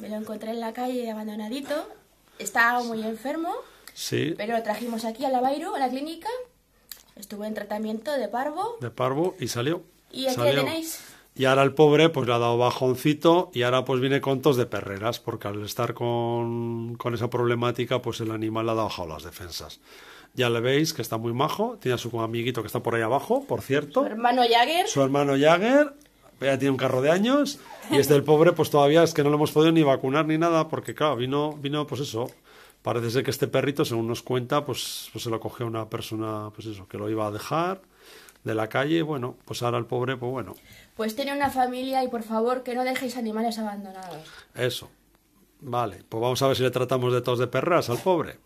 Me lo encontré en la calle abandonadito. Estaba muy enfermo. Sí. Pero lo trajimos aquí a la a la clínica. Estuvo en tratamiento de parvo. De parvo y salió. Y aquí tenéis. Y ahora el pobre pues le ha dado bajoncito y ahora pues viene con tos de perreras, porque al estar con, esa problemática pues el animal le ha bajado las defensas. Ya le veis que está muy majo, tiene a su amiguito que está por ahí abajo, por cierto. Su hermano Jagger. Su hermano Jagger ya tiene un carro de años y este el pobre pues todavía es que no lo hemos podido ni vacunar ni nada porque claro, vino, vino pues eso. Parece ser que este perrito, según nos cuenta, pues, pues se lo cogió una persona, pues eso, que lo iba a dejar de la calle, bueno, pues ahora el pobre, pues bueno. Pues tiene una familia y por favor que no dejéis animales abandonados. Eso. Vale, pues vamos a ver si le tratamos de todos de perras al pobre.